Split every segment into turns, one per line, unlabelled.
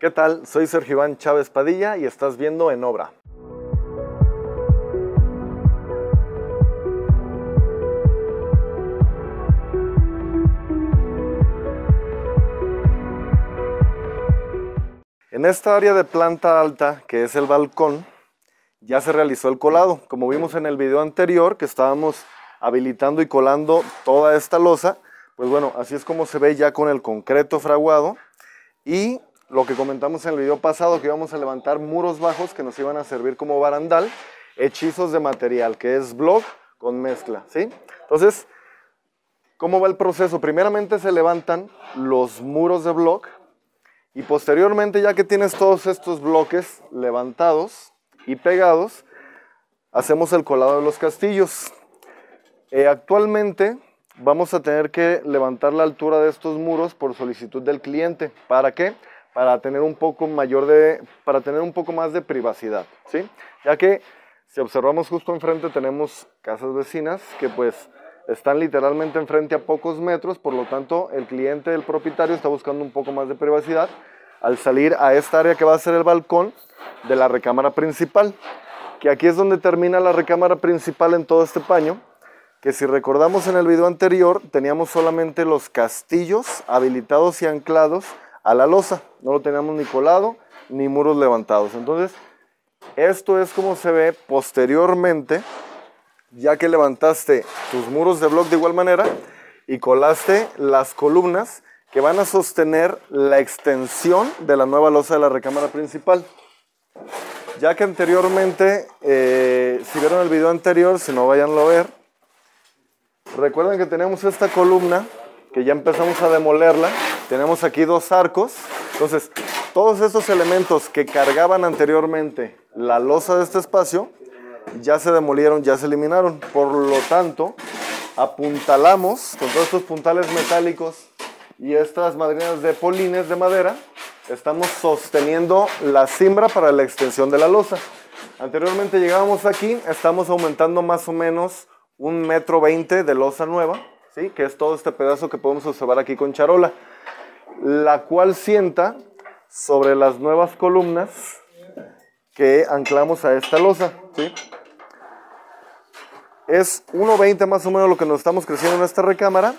¿Qué tal? Soy Sergio Iván Chávez Padilla y estás viendo En Obra. En esta área de planta alta, que es el balcón, ya se realizó el colado. Como vimos en el video anterior, que estábamos habilitando y colando toda esta losa, pues bueno, así es como se ve ya con el concreto fraguado. Y lo que comentamos en el video pasado, que íbamos a levantar muros bajos que nos iban a servir como barandal, hechizos de material, que es block con mezcla, ¿sí? Entonces, ¿cómo va el proceso? Primeramente se levantan los muros de block y posteriormente, ya que tienes todos estos bloques levantados y pegados, hacemos el colado de los castillos. Eh, actualmente vamos a tener que levantar la altura de estos muros por solicitud del cliente. ¿Para qué? para tener un poco mayor de, para tener un poco más de privacidad, ¿sí? Ya que si observamos justo enfrente tenemos casas vecinas que pues están literalmente enfrente a pocos metros, por lo tanto el cliente, el propietario está buscando un poco más de privacidad al salir a esta área que va a ser el balcón de la recámara principal, que aquí es donde termina la recámara principal en todo este paño, que si recordamos en el video anterior teníamos solamente los castillos habilitados y anclados a la losa. No lo teníamos ni colado ni muros levantados. Entonces, esto es como se ve posteriormente, ya que levantaste tus muros de bloc de igual manera y colaste las columnas que van a sostener la extensión de la nueva losa de la recámara principal. Ya que anteriormente, eh, si vieron el video anterior, si no vayan a ver, recuerden que tenemos esta columna que ya empezamos a demolerla tenemos aquí dos arcos. Entonces, todos estos elementos que cargaban anteriormente la losa de este espacio, ya se demolieron, ya se eliminaron. Por lo tanto, apuntalamos con todos estos puntales metálicos y estas madrinas de polines de madera, estamos sosteniendo la cimbra para la extensión de la losa. Anteriormente llegábamos aquí, estamos aumentando más o menos un metro veinte de losa nueva, ¿sí? que es todo este pedazo que podemos observar aquí con charola la cual sienta sobre las nuevas columnas que anclamos a esta losa. Es 1.20 más o menos lo que nos estamos creciendo en esta recámara.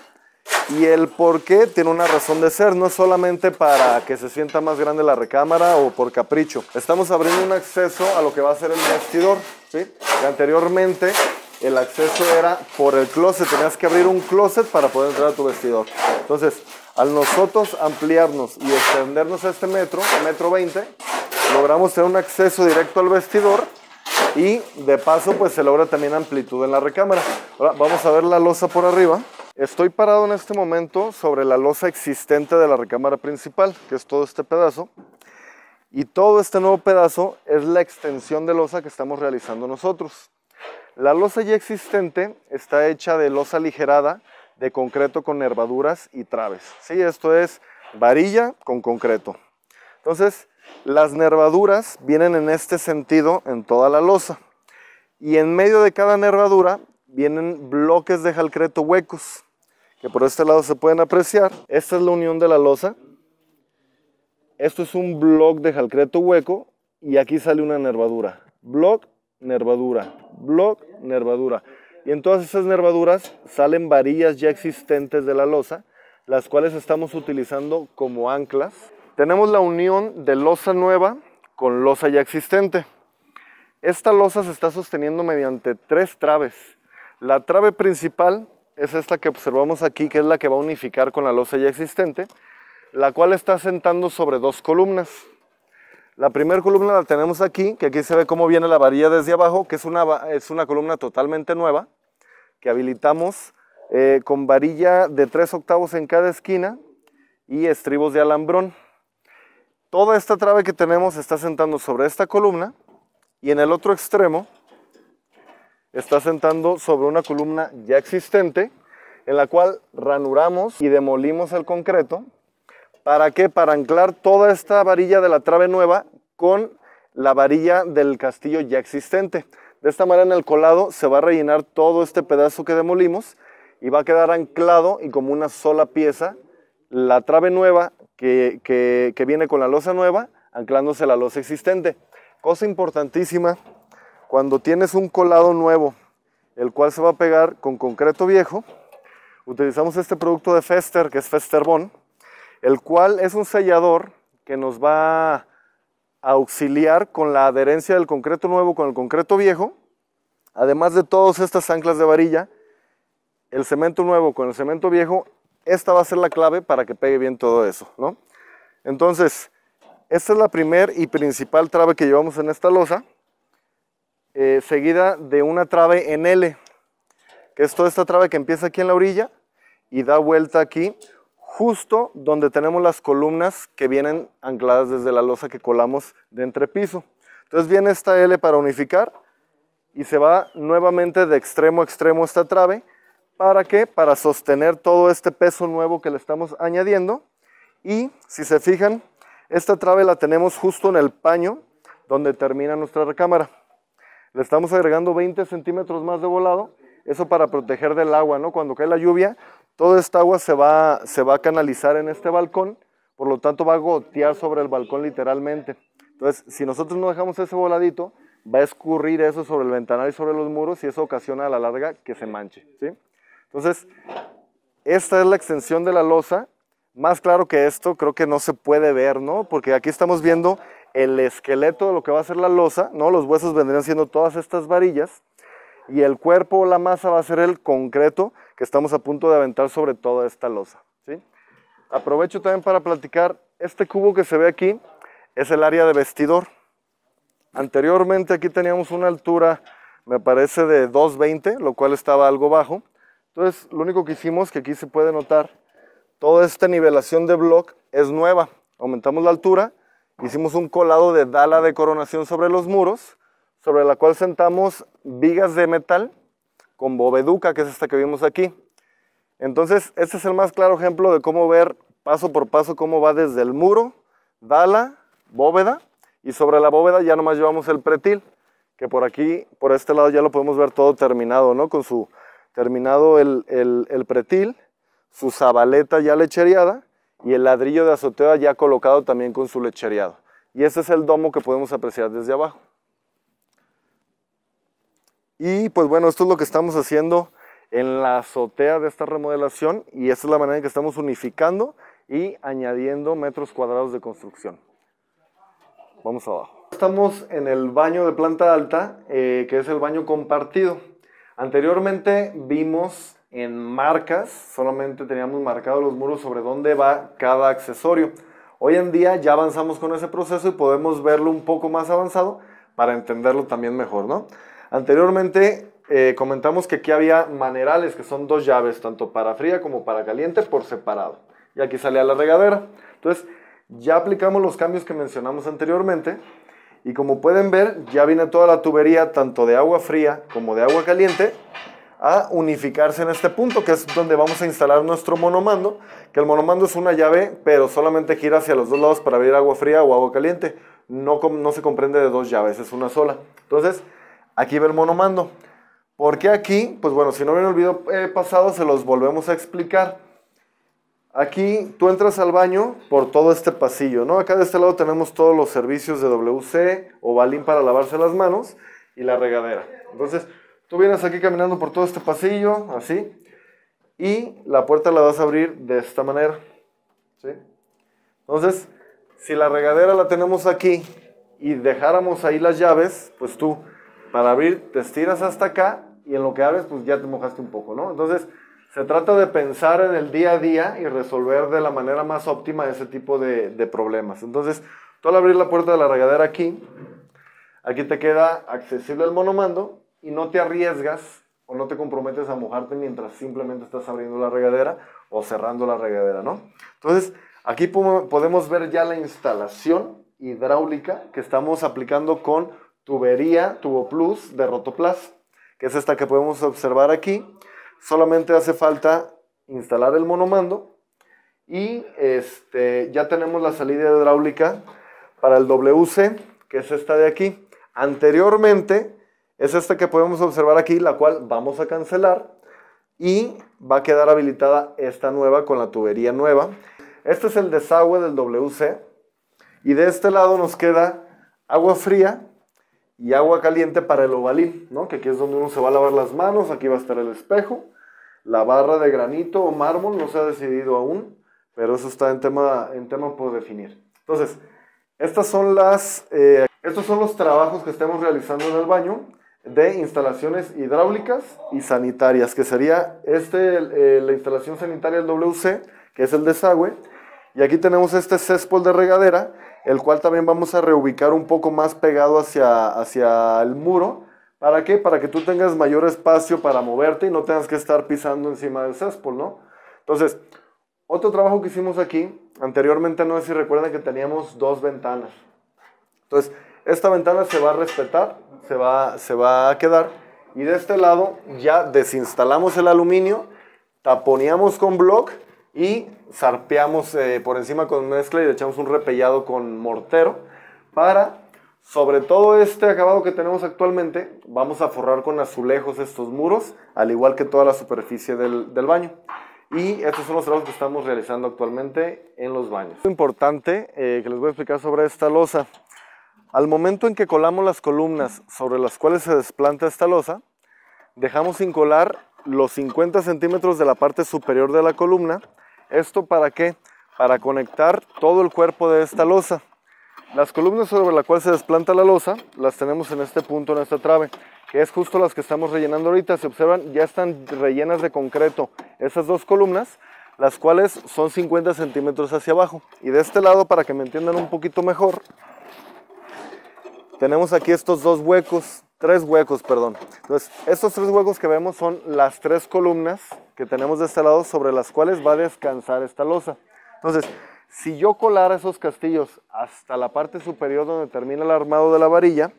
Y el por qué tiene una razón de ser, no solamente para que se sienta más grande la recámara o por capricho. Estamos abriendo un acceso a lo que va a ser el vestidor. Que anteriormente el acceso era por el closet, tenías que abrir un closet para poder entrar a tu vestidor. Entonces, al nosotros ampliarnos y extendernos a este metro, metro 20, logramos tener un acceso directo al vestidor y de paso pues se logra también amplitud en la recámara. Ahora vamos a ver la losa por arriba. Estoy parado en este momento sobre la losa existente de la recámara principal, que es todo este pedazo. Y todo este nuevo pedazo es la extensión de losa que estamos realizando nosotros. La losa ya existente está hecha de losa aligerada de concreto con nervaduras y traves. ¿sí? Esto es varilla con concreto. Entonces, las nervaduras vienen en este sentido en toda la losa. Y en medio de cada nervadura vienen bloques de jalcreto huecos, que por este lado se pueden apreciar. Esta es la unión de la losa. Esto es un bloque de jalcreto hueco y aquí sale una nervadura. Bloque nervadura, block nervadura. Y en todas esas nervaduras salen varillas ya existentes de la losa, las cuales estamos utilizando como anclas. Tenemos la unión de losa nueva con losa ya existente. Esta losa se está sosteniendo mediante tres traves. La trave principal es esta que observamos aquí, que es la que va a unificar con la losa ya existente, la cual está sentando sobre dos columnas. La primera columna la tenemos aquí, que aquí se ve cómo viene la varilla desde abajo, que es una, es una columna totalmente nueva, que habilitamos eh, con varilla de 3 octavos en cada esquina y estribos de alambrón. Toda esta trave que tenemos está sentando sobre esta columna y en el otro extremo está sentando sobre una columna ya existente en la cual ranuramos y demolimos el concreto. ¿Para qué? Para anclar toda esta varilla de la trave nueva con la varilla del castillo ya existente. De esta manera en el colado se va a rellenar todo este pedazo que demolimos y va a quedar anclado y como una sola pieza la trave nueva que, viene con la losa nueva, anclándose la losa existente. Cosa importantísima, cuando tienes un colado nuevo, el cual se va a pegar con concreto viejo, utilizamos este producto de Fester, que es Festerbond, el cual es un sellador que nos va auxiliar con la adherencia del concreto nuevo con el concreto viejo, además de todas estas anclas de varilla, el cemento nuevo con el cemento viejo, esta va a ser la clave para que pegue bien todo eso, ¿no? Entonces, esta es la primer y principal trave que llevamos en esta losa, eh, seguida de una trave en L, que es toda esta trave que empieza aquí en la orilla y da vuelta aquí justo donde tenemos las columnas que vienen ancladas desde la losa que colamos de entrepiso. Entonces viene esta L para unificar y se va nuevamente de extremo a extremo esta trave. ¿Para qué? Para sostener todo este peso nuevo que le estamos añadiendo. Y si se fijan, esta trave la tenemos justo en el paño donde termina nuestra recámara. Le estamos agregando 20 centímetros más de volado, eso para proteger del agua, Cuando cae la lluvia, Toda esta agua se va, a canalizar en este balcón, por lo tanto va a gotear sobre el balcón literalmente. Entonces, si nosotros no dejamos ese voladito, va a escurrir eso sobre el ventanal y sobre los muros y eso ocasiona a la larga que se manche. ¿sí? Entonces, esta es la extensión de la losa. Más claro que esto creo que no se puede ver, Porque aquí estamos viendo el esqueleto de lo que va a ser la losa, ¿no? Los huesos vendrían siendo todas estas varillas y el cuerpo o la masa va a ser el concreto que estamos a punto de aventar sobre toda esta losa. Aprovecho también para platicar, este cubo que se ve aquí es el área de vestidor. Anteriormente aquí teníamos una altura, me parece, de 220, lo cual estaba algo bajo. Entonces, lo único que hicimos, que aquí se puede notar, toda esta nivelación de block es nueva. Aumentamos la altura, hicimos un colado de dala de coronación sobre los muros sobre la cual sentamos vigas de metal con boveduca, que es esta que vimos aquí. Entonces, este es el más claro ejemplo de cómo ver paso por paso cómo va desde el muro, dala, bóveda, y sobre la bóveda ya nomás llevamos el pretil, que por aquí, por este lado ya lo podemos ver todo terminado, ¿no? Con su terminado el, pretil, su zabaleta ya lechereada y el ladrillo de azotea ya colocado también con su lechereado. Y ese es el domo que podemos apreciar desde abajo. Y pues bueno, esto es lo que estamos haciendo en la azotea de esta remodelación y esta es la manera en que estamos unificando y añadiendo metros cuadrados de construcción. Vamos abajo. Estamos en el baño de planta alta, eh, que es el baño compartido. Anteriormente vimos en marcas, solamente teníamos marcados los muros sobre dónde va cada accesorio. Hoy en día ya avanzamos con ese proceso y podemos verlo un poco más avanzado para entenderlo también mejor, ¿no? Anteriormente eh, comentamos que aquí había manerales, que son dos llaves, tanto para fría como para caliente, por separado. Y aquí salía la regadera. Entonces, ya aplicamos los cambios que mencionamos anteriormente. Y como pueden ver, ya viene toda la tubería, tanto de agua fría como de agua caliente, a unificarse en este punto, que es donde vamos a instalar nuestro monomando, que el monomando es una llave, pero solamente gira hacia los dos lados para ver agua fría o agua caliente. No, no se comprende de dos llaves, es una sola. Entonces, Aquí va el monomando. Porque aquí, pues bueno, si no me olvido, video eh, pasado, se los volvemos a explicar. Aquí tú entras al baño por todo este pasillo, ¿no? Acá de este lado tenemos todos los servicios de WC o balín para lavarse las manos y la regadera. Entonces, tú vienes aquí caminando por todo este pasillo, así, y la puerta la vas a abrir de esta manera, ¿sí? Entonces, si la regadera la tenemos aquí y dejáramos ahí las llaves, pues tú para abrir te estiras hasta acá y en lo que abres pues ya te mojaste un poco, ¿no? Entonces se trata de pensar en el día a día y resolver de la manera más óptima ese tipo de, problemas. Entonces tú al abrir la puerta de la regadera aquí, aquí te queda accesible el monomando y no te arriesgas o no te comprometes a mojarte mientras simplemente estás abriendo la regadera o cerrando la regadera, ¿no? Entonces, aquí podemos ver ya la instalación hidráulica que estamos aplicando con tubería, tubo plus de Rotoplas, que es esta que podemos observar aquí. Solamente hace falta instalar el monomando y este, ya tenemos la salida hidráulica para el WC, que es esta de aquí. Anteriormente es esta que podemos observar aquí, la cual vamos a cancelar y va a quedar habilitada esta nueva con la tubería nueva. Este es el desagüe del WC y de este lado nos queda agua fría y agua caliente para el ovalín, ¿no? Que aquí es donde uno se va a lavar las manos, aquí va a estar el espejo, la barra de granito o mármol, no se ha decidido aún, pero eso está en tema, en tema por definir. Entonces, estas son las, eh, estos son los trabajos que estemos realizando en el baño de instalaciones hidráulicas y sanitarias, que sería este, eh, la instalación sanitaria del WC, que es el desagüe, y aquí tenemos este césped de regadera, el cual también vamos a reubicar un poco más pegado hacia, hacia el muro. ¿Para qué? Para que tú tengas mayor espacio para moverte y no tengas que estar pisando encima del césped, ¿no? Entonces, otro trabajo que hicimos aquí, anteriormente no sé si recuerdan que teníamos dos ventanas. Entonces, esta ventana se va a respetar, se va, se va a quedar. Y de este lado ya desinstalamos el aluminio, taponeamos con block y zarpeamos eh, por encima con mezcla y le echamos un repellado con mortero para, sobre todo este acabado que tenemos actualmente, vamos a forrar con azulejos estos muros, al igual que toda la superficie del, del baño. Y estos son los trabajos que estamos realizando actualmente en los baños. Lo importante eh, que les voy a explicar sobre esta losa. Al momento en que colamos las columnas sobre las cuales se desplanta esta losa, dejamos sin colar los 50 centímetros de la parte superior de la columna ¿Esto para qué? Para conectar todo el cuerpo de esta losa. Las columnas sobre la cual se desplanta la losa las tenemos en este punto, en esta trave, que es justo las que estamos rellenando ahorita. Se observan, ya están rellenas de concreto esas dos columnas, las cuales son 50 centímetros hacia abajo. Y de este lado, para que me entiendan un poquito mejor, tenemos aquí estos dos huecos tres huecos, perdón. Entonces, estos tres huecos que vemos son las tres columnas que tenemos de este lado sobre las cuales va a descansar esta losa. Entonces, si yo colara esos castillos hasta la parte superior donde termina el armado de la varilla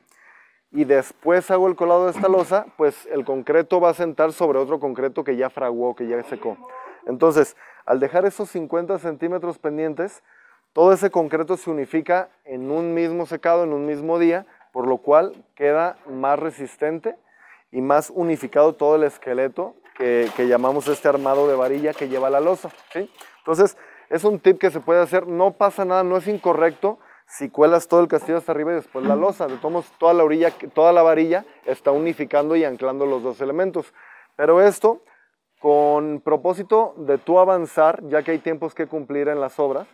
y después hago el colado de esta losa, pues el concreto va a sentar sobre otro concreto que ya fraguó, que ya secó. Entonces, al dejar esos 50 centímetros pendientes, todo ese concreto se unifica en un mismo secado, en un mismo día, por lo cual queda más resistente y más unificado todo el esqueleto que, llamamos este armado de varilla que lleva la losa. Entonces, es un tip que se puede hacer, no pasa nada, no es incorrecto si cuelas todo el castillo hasta arriba y después la losa. De todos toda la orilla, toda la varilla está unificando y anclando los dos elementos. Pero esto, con propósito de tú avanzar, ya que hay tiempos que cumplir en las obras,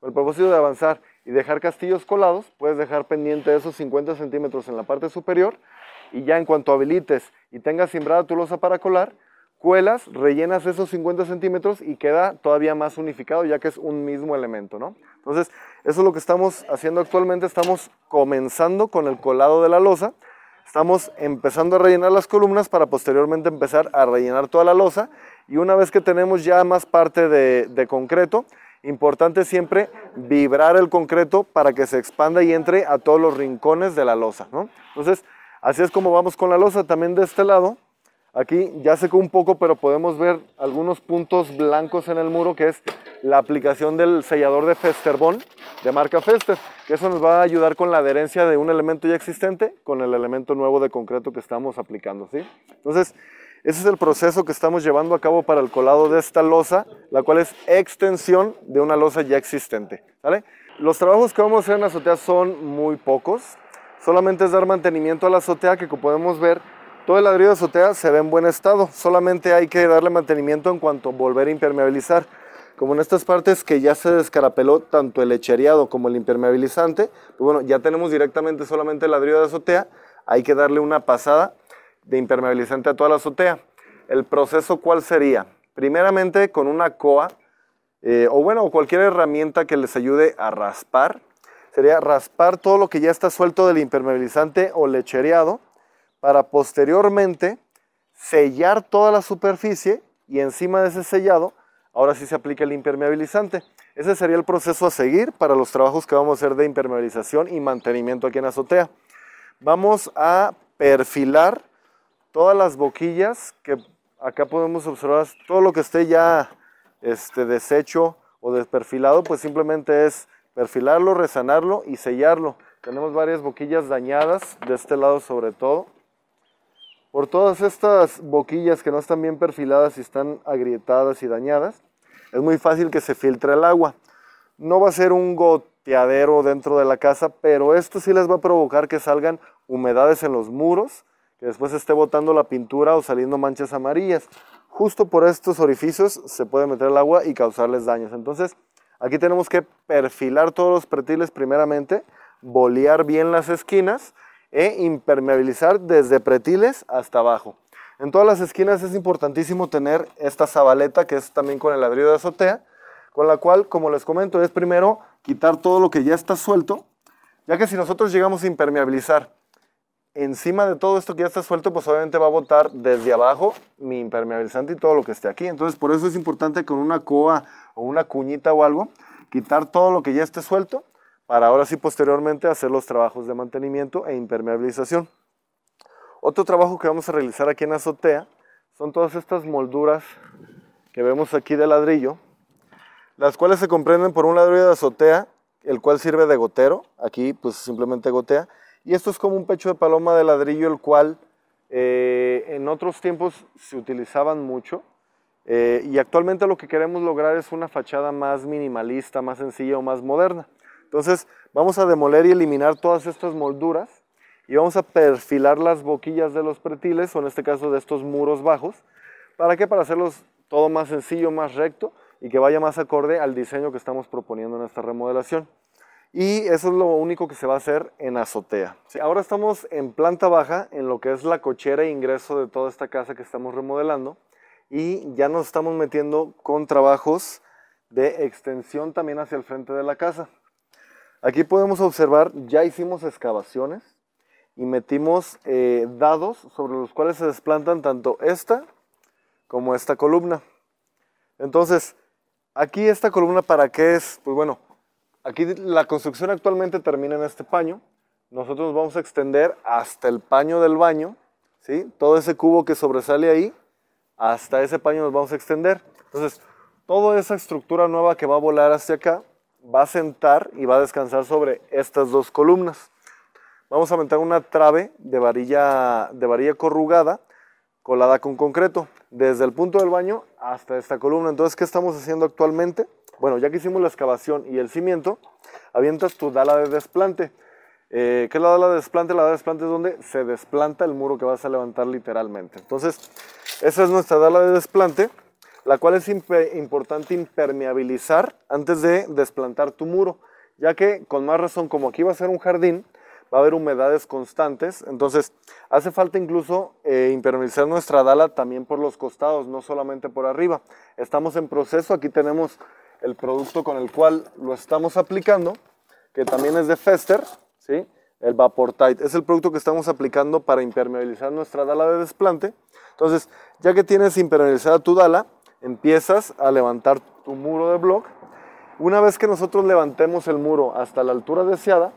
con el propósito de avanzar y dejar castillos colados, puedes dejar pendiente esos 50 centímetros en la parte superior y ya en cuanto habilites y tengas simbrada tu losa para colar, cuelas, rellenas esos 50 centímetros y queda todavía más unificado ya que es un mismo elemento, ¿no? Entonces, eso es lo que estamos haciendo actualmente, estamos comenzando con el colado de la losa, estamos empezando a rellenar las columnas para posteriormente empezar a rellenar toda la losa y una vez que tenemos ya más parte de concreto, Importante siempre vibrar el concreto para que se expanda y entre a todos los rincones de la losa. Entonces, así es como vamos con la losa. También de este lado, aquí ya secó un poco, pero podemos ver algunos puntos blancos en el muro, que es la aplicación del sellador de Festerbond de marca Fester. Eso nos va a ayudar con la adherencia de un elemento ya existente con el elemento nuevo de concreto que estamos aplicando, ¿sí? Entonces, ese es el proceso que estamos llevando a cabo para el colado de esta losa, la cual es extensión de una losa ya existente. Los trabajos que vamos a hacer en la azotea son muy pocos, solamente es dar mantenimiento a la azotea que como podemos ver todo el ladrillo de azotea se ve en buen estado, solamente hay que darle mantenimiento en cuanto volver a impermeabilizar. Como en estas partes que ya se descarapeló tanto el lechereado como el impermeabilizante, pues bueno, ya tenemos directamente solamente el ladrillo de azotea, hay que darle una pasada de impermeabilizante a toda la azotea. ¿El proceso cuál sería? Primeramente con una coa eh, o bueno, cualquier herramienta que les ayude a raspar. Sería raspar todo lo que ya está suelto del impermeabilizante o lechereado para posteriormente sellar toda la superficie y encima de ese sellado ahora sí se aplica el impermeabilizante. Ese sería el proceso a seguir para los trabajos que vamos a hacer de impermeabilización y mantenimiento aquí en azotea. Vamos a perfilar todas las boquillas que acá podemos observar, todo lo que esté ya este, deshecho o desperfilado, pues simplemente es perfilarlo, resanarlo y sellarlo. Tenemos varias boquillas dañadas, de este lado sobre todo. Por todas estas boquillas que no están bien perfiladas y están agrietadas y dañadas, es muy fácil que se filtre el agua. No va a ser un goteadero dentro de la casa, pero esto sí les va a provocar que salgan humedades en los muros, que después esté botando la pintura o saliendo manchas amarillas. Justo por estos orificios se puede meter el agua y causarles daños. Entonces, aquí tenemos que perfilar todos los pretiles primeramente, bolear bien las esquinas e impermeabilizar desde pretiles hasta abajo. En todas las esquinas es importantísimo tener esta zabaleta que es también con el ladrillo de azotea, con la cual, como les comento, es primero quitar todo lo que ya está suelto, ya que si nosotros llegamos a impermeabilizar encima de todo esto que ya está suelto, pues obviamente va a botar desde abajo mi impermeabilizante y todo lo que esté aquí. Entonces, por eso es importante con una coa o una cuñita o algo, quitar todo lo que ya esté suelto para ahora sí posteriormente hacer los trabajos de mantenimiento e impermeabilización. Otro trabajo que vamos a realizar aquí en azotea son todas estas molduras que vemos aquí de ladrillo, las cuales se comprenden por un ladrillo de azotea, el cual sirve de gotero, aquí pues simplemente gotea, y esto es como un pecho de paloma de ladrillo, el cual eh, en otros tiempos se utilizaban mucho. Eh, y actualmente lo que queremos lograr es una fachada más minimalista, más sencilla o más moderna. Entonces vamos a demoler y eliminar todas estas molduras y vamos a perfilar las boquillas de los pretiles, o en este caso de estos muros bajos. ¿Para qué? Para hacerlos todo más sencillo, más recto y que vaya más acorde al diseño que estamos proponiendo en esta remodelación y eso es lo único que se va a hacer en azotea. ahora estamos en planta baja, en lo que es la cochera e ingreso de toda esta casa que estamos remodelando y ya nos estamos metiendo con trabajos de extensión también hacia el frente de la casa. Aquí podemos observar, ya hicimos excavaciones y metimos eh, dados sobre los cuales se desplantan tanto esta como esta columna. Entonces, aquí esta columna para qué es? Pues bueno, Aquí la construcción actualmente termina en este paño. Nosotros vamos a extender hasta el paño del baño, ¿sí? Todo ese cubo que sobresale ahí, hasta ese paño nos vamos a extender. Entonces, toda esa estructura nueva que va a volar hacia acá va a sentar y va a descansar sobre estas dos columnas. Vamos a meter una trave de varilla, de varilla corrugada colada con concreto, desde el punto del baño hasta esta columna. Entonces, ¿qué estamos haciendo actualmente? Bueno, ya que hicimos la excavación y el cimiento, avientas tu dala de desplante. Eh, ¿Qué es la dala de desplante? La dala de desplante es donde se desplanta el muro que vas a levantar literalmente. Entonces, esa es nuestra dala de desplante, la cual es importante impermeabilizar antes de desplantar tu muro, ya que con más razón, como aquí va a ser un jardín, va a haber humedades constantes, entonces hace falta incluso eh, impermeabilizar nuestra dala también por los costados, no solamente por arriba. Estamos en proceso, aquí tenemos el producto con el cual lo estamos aplicando, que también es de Fester, ¿sí? el Vaportite. Es el producto que estamos aplicando para impermeabilizar nuestra dala de desplante. Entonces, ya que tienes impermeabilizada tu dala, empiezas a levantar tu muro de block. Una vez que nosotros levantemos el muro hasta la altura deseada,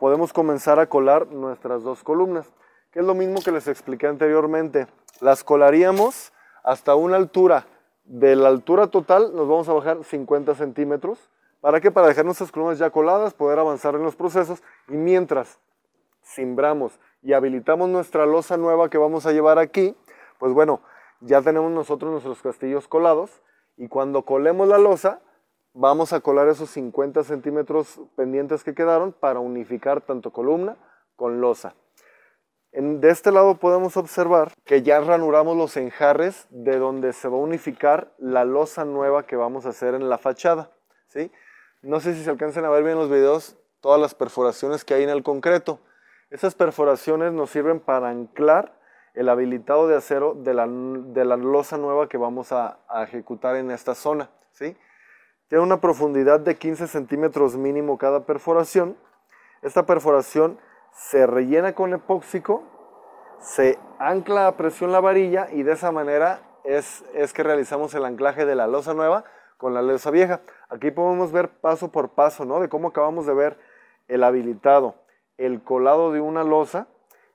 podemos comenzar a colar nuestras dos columnas, que es lo mismo que les expliqué anteriormente. Las colaríamos hasta una altura de la altura total nos vamos a bajar 50 centímetros. ¿Para qué? Para dejar nuestras columnas ya coladas, poder avanzar en los procesos y mientras simbramos y habilitamos nuestra losa nueva que vamos a llevar aquí, pues bueno, ya tenemos nosotros nuestros castillos colados y cuando colemos la losa vamos a colar esos 50 centímetros pendientes que quedaron para unificar tanto columna con losa de este lado podemos observar que ya ranuramos los enjarres de donde se va a unificar la losa nueva que vamos a hacer en la fachada. No sé si se alcancen a ver bien los videos todas las perforaciones que hay en el concreto. Esas perforaciones nos sirven para anclar el habilitado de acero de la, de losa nueva que vamos a, ejecutar en esta zona. Tiene una profundidad de 15 centímetros mínimo cada perforación. Esta perforación se rellena con epóxico, se ancla a presión la varilla y de esa manera es, que realizamos el anclaje de la losa nueva con la losa vieja. Aquí podemos ver paso por paso, ¿no? De cómo acabamos de ver el habilitado, el colado de una losa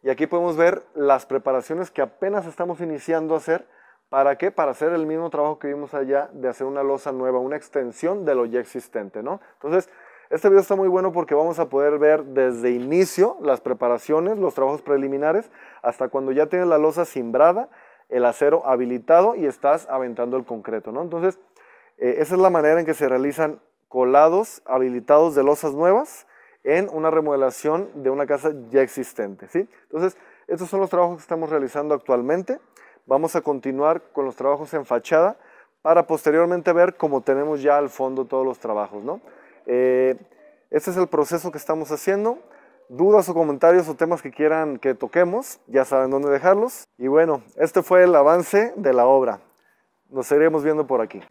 y aquí podemos ver las preparaciones que apenas estamos iniciando a hacer. ¿Para qué? Para hacer el mismo trabajo que vimos allá de hacer una losa nueva, una extensión de lo ya existente, ¿no? Entonces, este video está muy bueno porque vamos a poder ver desde inicio las preparaciones, los trabajos preliminares, hasta cuando ya tienes la losa simbrada, el acero habilitado y estás aventando el concreto, ¿no? Entonces, eh, esa es la manera en que se realizan colados habilitados de losas nuevas en una remodelación de una casa ya existente, ¿sí? Entonces, estos son los trabajos que estamos realizando actualmente. Vamos a continuar con los trabajos en fachada para posteriormente ver cómo tenemos ya al fondo todos los trabajos, ¿no? Eh, este es el proceso que estamos haciendo. Dudas o comentarios o temas que quieran que toquemos, ya saben dónde dejarlos. Y bueno, este fue el avance de la obra. Nos seguiremos viendo por aquí.